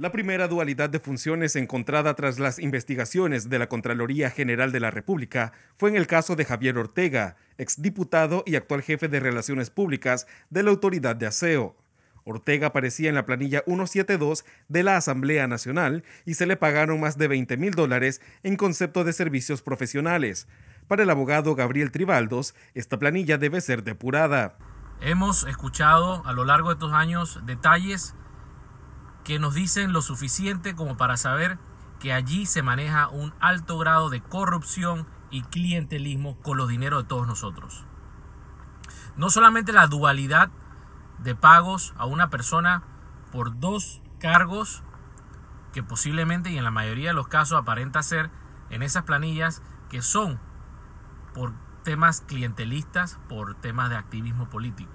La primera dualidad de funciones encontrada tras las investigaciones de la Contraloría General de la República fue en el caso de Javier Ortega, exdiputado y actual jefe de Relaciones Públicas de la Autoridad de Aseo. Ortega aparecía en la planilla 172 de la Asamblea Nacional y se le pagaron más de 20 mil dólares en concepto de servicios profesionales. Para el abogado Gabriel Tribaldos, esta planilla debe ser depurada. Hemos escuchado a lo largo de estos años detalles que nos dicen lo suficiente como para saber que allí se maneja un alto grado de corrupción y clientelismo con los dineros de todos nosotros. No solamente la dualidad de pagos a una persona por dos cargos que posiblemente y en la mayoría de los casos aparenta ser en esas planillas que son por temas clientelistas, por temas de activismo político.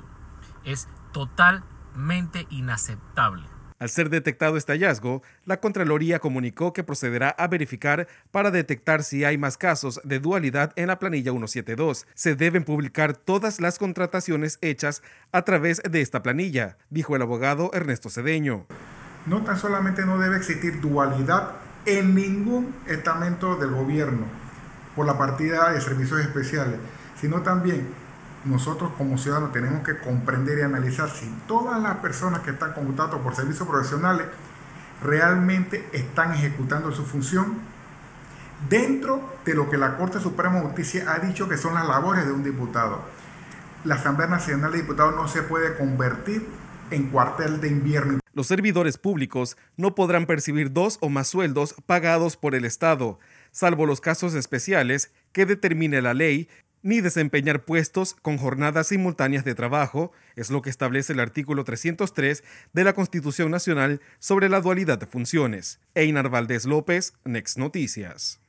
Es totalmente inaceptable. Al ser detectado este hallazgo, la Contraloría comunicó que procederá a verificar para detectar si hay más casos de dualidad en la planilla 172. Se deben publicar todas las contrataciones hechas a través de esta planilla, dijo el abogado Ernesto Cedeño. No tan solamente no debe existir dualidad en ningún estamento del gobierno por la partida de servicios especiales, sino también nosotros como ciudadanos tenemos que comprender y analizar si todas las personas que están con por servicios profesionales realmente están ejecutando su función dentro de lo que la Corte Suprema de Justicia ha dicho que son las labores de un diputado. La Asamblea Nacional de Diputados no se puede convertir en cuartel de invierno. Los servidores públicos no podrán percibir dos o más sueldos pagados por el Estado, salvo los casos especiales que determine la ley ni desempeñar puestos con jornadas simultáneas de trabajo, es lo que establece el artículo 303 de la Constitución Nacional sobre la dualidad de funciones. Einar Valdés López, Next Noticias.